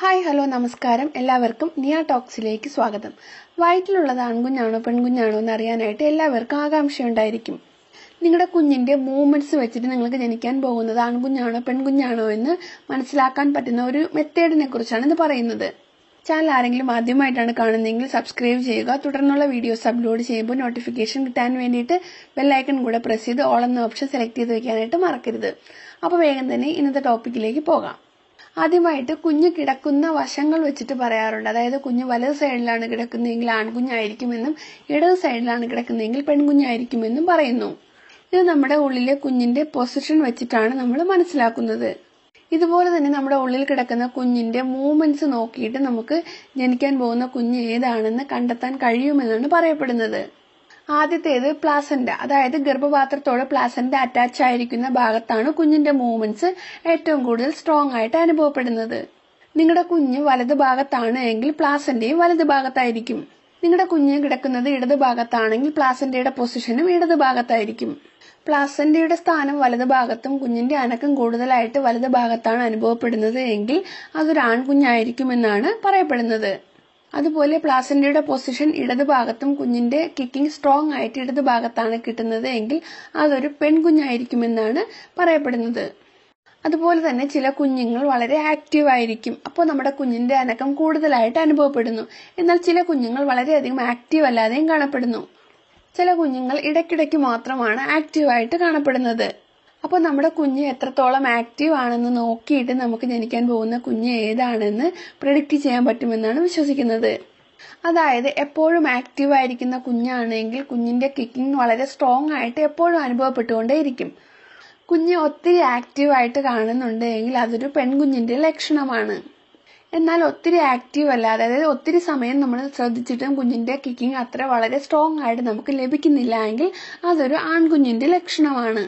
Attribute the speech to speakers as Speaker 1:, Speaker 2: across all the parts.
Speaker 1: hi hello നമസ്കാരം എല്ലാവർക്കും നിയ ടോക്സിലേക്ക് സ്വാഗതം വയറ്റിലുള്ളത് ആൺകുഞ്ഞാണോ പെൺകുഞ്ഞാണോ എന്ന് അറിയാനായിട്ട് എല്ലാവർക്കും ആകാംക്ഷയുണ്ടായിരിക്കും നിങ്ങളുടെ കുഞ്ഞിന്റെ മൂവ്മെന്റ്സ് വെച്ചിട്ട് നിങ്ങൾക്ക് ജനിക്കാൻ പോകുന്നത് ആൺകുഞ്ഞാണോ പെൺകുഞ്ഞാണോ എന്ന് മനസ്സിലാക്കാൻ പറ്റുന്ന ഒരു മെത്തേഡിനെ കുറിച്ചാണ് ഇത് പറയുന്നത് ചാനൽ ആരെങ്കിലും ആദ്യമായിട്ടാണ് കാണുന്നതെങ്കിൽ സബ്സ്ക്രൈബ് ചെയ്യുക തുടർന്നുള്ള വീഡിയോസ് അപ്ലോഡ് ചെയ്യുമ്പോൾ നോട്ടിഫിക്കേഷൻ കിട്ടാൻ വേണ്ടിയിട്ട് ബെല്ലൈക്കൺ കൂടെ പ്രസ് ചെയ്ത് ഓൾ എന്ന ഓപ്ഷൻ സെലക്ട് ചെയ്ത് വെക്കാനായിട്ട് മറക്കരുത് അപ്പോൾ വേഗം തന്നെ ഇന്നത്തെ ടോപ്പിക്കിലേക്ക് പോകാം ആദ്യമായിട്ട് കുഞ്ഞ് കിടക്കുന്ന വശങ്ങൾ വെച്ചിട്ട് പറയാറുണ്ട് അതായത് കുഞ്ഞ് വലത് സൈഡിലാണ് കിടക്കുന്നതെങ്കിൽ ആൺകുഞ്ഞായിരിക്കുമെന്നും ഇടത് സൈഡിലാണ് കിടക്കുന്നതെങ്കിൽ പെൺകുഞ്ഞായിരിക്കുമെന്നും പറയുന്നു ഇത് നമ്മുടെ ഉള്ളിലെ കുഞ്ഞിന്റെ പൊസിഷൻ വെച്ചിട്ടാണ് നമ്മൾ മനസ്സിലാക്കുന്നത് ഇതുപോലെ തന്നെ നമ്മുടെ ഉള്ളിൽ കിടക്കുന്ന കുഞ്ഞിന്റെ മൂവ്മെന്റ്സ് നോക്കിയിട്ട് നമുക്ക് ജനിക്കാൻ പോകുന്ന കുഞ്ഞ് ഏതാണെന്ന് കണ്ടെത്താൻ കഴിയുമെന്നാണ് പറയപ്പെടുന്നത് ആദ്യത്തേത് പ്ലാസന്റ അതായത് ഗർഭപാത്രത്തോട് പ്ലാസന്റ അറ്റാച്ച് ആയിരിക്കുന്ന ഭാഗത്താണ് കുഞ്ഞിന്റെ മൂവ്മെന്റ്സ് ഏറ്റവും കൂടുതൽ സ്ട്രോങ് ആയിട്ട് അനുഭവപ്പെടുന്നത് നിങ്ങളുടെ കുഞ്ഞ് വലത് ഭാഗത്താണ് എങ്കിൽ പ്ലാസന്റയും വലത് ഭാഗത്തായിരിക്കും നിങ്ങളുടെ കുഞ്ഞ് കിടക്കുന്നത് ഇടത് ഭാഗത്താണെങ്കിൽ പ്ലാസന്റയുടെ പൊസിഷനും ഇടത് ഭാഗത്തായിരിക്കും പ്ലാസന്റയുടെ സ്ഥാനം വലത് ഭാഗത്തും കുഞ്ഞിന്റെ അനക്കം കൂടുതലായിട്ട് വലത് ഭാഗത്താണ് അനുഭവപ്പെടുന്നത് എങ്കിൽ അതൊരാൺകുഞ്ഞായിരിക്കും എന്നാണ് പറയപ്പെടുന്നത് അതുപോലെ പ്ലാസന്റയുടെ പൊസിഷൻ ഇടതുഭാഗത്തും കുഞ്ഞിന്റെ കിക്കിംഗ് സ്ട്രോങ് ആയിട്ട് ഇടതുഭാഗത്താണ് കിട്ടുന്നത് എങ്കിൽ അതൊരു പെൺകുഞ്ഞായിരിക്കുമെന്നാണ് പറയപ്പെടുന്നത് അതുപോലെ തന്നെ ചില കുഞ്ഞുങ്ങൾ വളരെ ആക്റ്റീവ് ആയിരിക്കും അപ്പോൾ നമ്മുടെ കുഞ്ഞിന്റെ അനക്കം കൂടുതലായിട്ട് അനുഭവപ്പെടുന്നു എന്നാൽ ചില കുഞ്ഞുങ്ങൾ വളരെയധികം ആക്റ്റീവ് അല്ലാതെയും കാണപ്പെടുന്നു ചില കുഞ്ഞുങ്ങൾ ഇടയ്ക്കിടയ്ക്ക് മാത്രമാണ് ആക്റ്റീവായിട്ട് കാണപ്പെടുന്നത് അപ്പോൾ നമ്മുടെ കുഞ്ഞ് എത്രത്തോളം ആക്റ്റീവ് ആണെന്ന് നോക്കിയിട്ട് നമുക്ക് ജനിക്കാൻ പോകുന്ന കുഞ്ഞ് ഏതാണെന്ന് പ്രിഡിക്റ്റ് ചെയ്യാൻ പറ്റുമെന്നാണ് വിശ്വസിക്കുന്നത് അതായത് എപ്പോഴും ആക്റ്റീവ് ആയിരിക്കുന്ന കുഞ്ഞാണെങ്കിൽ കുഞ്ഞിന്റെ കിക്കിംഗ് വളരെ സ്ട്രോങ് ആയിട്ട് എപ്പോഴും അനുഭവപ്പെട്ടുകൊണ്ടേയിരിക്കും കുഞ്ഞ് ഒത്തിരി ആക്റ്റീവ് ആയിട്ട് കാണുന്നുണ്ട് എങ്കിൽ അതൊരു പെൺകുഞ്ഞിന്റെ ലക്ഷണമാണ് എന്നാൽ ഒത്തിരി ആക്റ്റീവ് അല്ല അതായത് ഒത്തിരി സമയം നമ്മൾ ശ്രദ്ധിച്ചിട്ടും കുഞ്ഞിന്റെ കിക്കിംഗ് അത്ര വളരെ സ്ട്രോങ് ആയിട്ട് നമുക്ക് ലഭിക്കുന്നില്ല എങ്കിൽ അതൊരു ആൺകുഞ്ഞിന്റെ ലക്ഷണമാണ്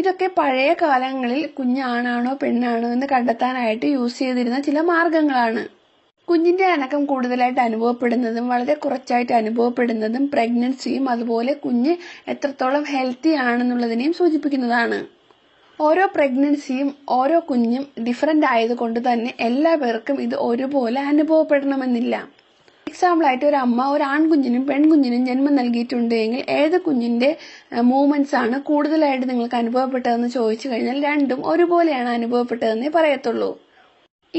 Speaker 1: ഇതൊക്കെ പഴയ കാലങ്ങളിൽ കുഞ്ഞാണാണോ പെണ്ണാണോ എന്ന് കണ്ടെത്താനായിട്ട് യൂസ് ചെയ്തിരുന്ന ചില മാർഗങ്ങളാണ് കുഞ്ഞിന്റെ അനക്കം കൂടുതലായിട്ട് അനുഭവപ്പെടുന്നതും വളരെ കുറച്ചായിട്ട് അനുഭവപ്പെടുന്നതും പ്രഗ്നൻസിയും അതുപോലെ കുഞ്ഞ് എത്രത്തോളം ഹെൽത്തി ആണെന്നുള്ളതിനെയും സൂചിപ്പിക്കുന്നതാണ് ഓരോ പ്രഗ്നൻസിയും ഓരോ കുഞ്ഞും ഡിഫറെന്റ് ആയതുകൊണ്ട് തന്നെ എല്ലാ പേർക്കും ഇത് ഒരുപോലെ അനുഭവപ്പെടണമെന്നില്ല എക്സാമ്പിൾ ആയിട്ട് ഒരു അമ്മ ഒരു ആൺകുഞ്ഞിനും പെൺകുഞ്ഞിനും ജന്മം നൽകിയിട്ടുണ്ട് എങ്കിൽ ഏത് കുഞ്ഞിന്റെ മൂവ്മെന്റ്സ് ആണ് കൂടുതലായിട്ട് നിങ്ങൾക്ക് അനുഭവപ്പെട്ടതെന്ന് ചോദിച്ചു കഴിഞ്ഞാൽ രണ്ടും ഒരുപോലെയാണ് അനുഭവപ്പെട്ടതെന്നേ പറയത്തുള്ളൂ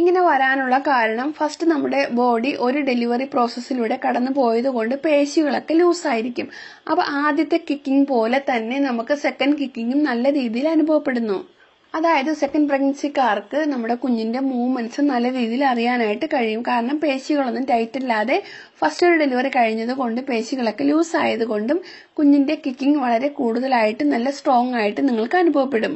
Speaker 1: ഇങ്ങനെ വരാനുള്ള കാരണം ഫസ്റ്റ് നമ്മുടെ ബോഡി ഒരു ഡെലിവറി പ്രോസസ്സിലൂടെ കടന്നു കൊണ്ട് പേശികളൊക്കെ ലൂസായിരിക്കും അപ്പൊ ആദ്യത്തെ കിക്കിംഗ് പോലെ തന്നെ നമുക്ക് സെക്കൻഡ് കിക്കിങ്ങും നല്ല രീതിയിൽ അനുഭവപ്പെടുന്നു അതായത് സെക്കൻഡ് പ്രഗ്നൻസിക്കാർക്ക് നമ്മുടെ കുഞ്ഞിന്റെ മൂവ്മെന്റ്സ് നല്ല രീതിയിൽ അറിയാനായിട്ട് കഴിയും കാരണം പേശികളൊന്നും ടൈറ്റ് ഇല്ലാതെ ഫസ്റ്റ് ഒരു ഡെലിവറി കഴിഞ്ഞത് കൊണ്ട് പേശികളൊക്കെ ലൂസ് ആയതുകൊണ്ടും കുഞ്ഞിന്റെ കിക്കിംഗ് വളരെ കൂടുതലായിട്ട് നല്ല സ്ട്രോങ് ആയിട്ട് നിങ്ങൾക്ക് അനുഭവപ്പെടും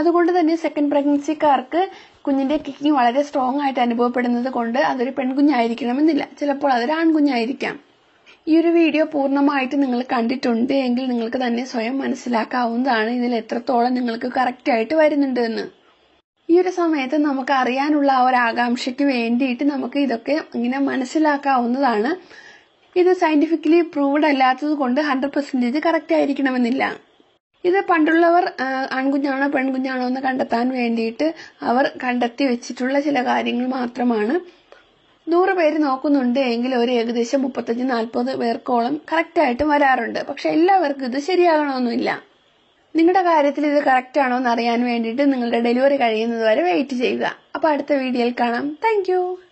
Speaker 1: അതുകൊണ്ട് തന്നെ സെക്കൻഡ് പ്രഗ്നൻസിക്കാർക്ക് കുഞ്ഞിന്റെ കിക്കിംഗ് വളരെ സ്ട്രോങ് ആയിട്ട് അനുഭവപ്പെടുന്നത് കൊണ്ട് അതൊരു പെൺകുഞ്ഞായിരിക്കണമെന്നില്ല ചിലപ്പോൾ അതൊരു ആൺകുഞ്ഞായിരിക്കാം ഈ ഒരു വീഡിയോ പൂർണ്ണമായിട്ട് നിങ്ങൾ കണ്ടിട്ടുണ്ട് എങ്കിൽ നിങ്ങൾക്ക് തന്നെ സ്വയം മനസ്സിലാക്കാവുന്നതാണ് ഇതിൽ എത്രത്തോളം നിങ്ങൾക്ക് കറക്റ്റായിട്ട് വരുന്നുണ്ട് എന്ന് ഈ ഒരു സമയത്ത് നമുക്ക് അറിയാനുള്ള ആ ഒരു ആകാംക്ഷയ്ക്ക് വേണ്ടിയിട്ട് നമുക്ക് ഇതൊക്കെ ഇങ്ങനെ മനസ്സിലാക്കാവുന്നതാണ് ഇത് സയന്റിഫിക്കലി പ്രൂവ്ഡ് അല്ലാത്തത് കൊണ്ട് ഹൺഡ്രഡ് പെർസെന്റേജ് കറക്റ്റ് ആയിരിക്കണമെന്നില്ല ഇത് പണ്ടുള്ളവർ ആൺകുഞ്ഞാണോ പെൺകുഞ്ഞാണോ എന്ന് കണ്ടെത്താൻ വേണ്ടിയിട്ട് അവർ കണ്ടെത്തി വെച്ചിട്ടുള്ള ചില കാര്യങ്ങൾ മാത്രമാണ് നൂറ് പേര് നോക്കുന്നുണ്ട് എങ്കിൽ ഒരു ഏകദേശം മുപ്പത്തഞ്ച് നാൽപ്പത് പേർക്കോളം കറക്റ്റായിട്ട് വരാറുണ്ട് പക്ഷെ എല്ലാവർക്കും ഇത് ശരിയാകണമെന്നില്ല നിങ്ങളുടെ കാര്യത്തിൽ ഇത് കറക്റ്റ് ആണോ എന്ന് അറിയാൻ വേണ്ടിയിട്ട് നിങ്ങളുടെ ഡെലിവറി കഴിയുന്നത് വരെ വെയിറ്റ് ചെയ്യുക അപ്പോൾ അടുത്ത വീഡിയോയിൽ കാണാം താങ്ക്